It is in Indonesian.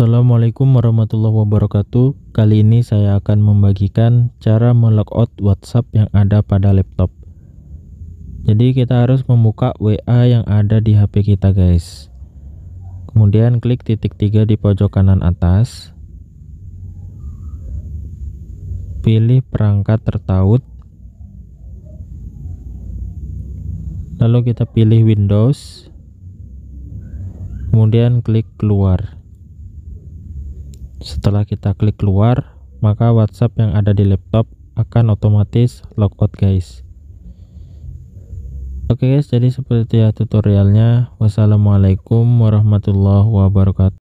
Assalamualaikum warahmatullahi wabarakatuh. Kali ini saya akan membagikan cara melogout WhatsApp yang ada pada laptop. Jadi kita harus membuka WA yang ada di HP kita, guys. Kemudian klik titik tiga di pojok kanan atas. Pilih perangkat tertaut. Lalu kita pilih Windows. Kemudian klik keluar. Setelah kita klik keluar, maka WhatsApp yang ada di laptop akan otomatis logout guys. Oke guys, jadi seperti ya tutorialnya. Wassalamualaikum warahmatullahi wabarakatuh.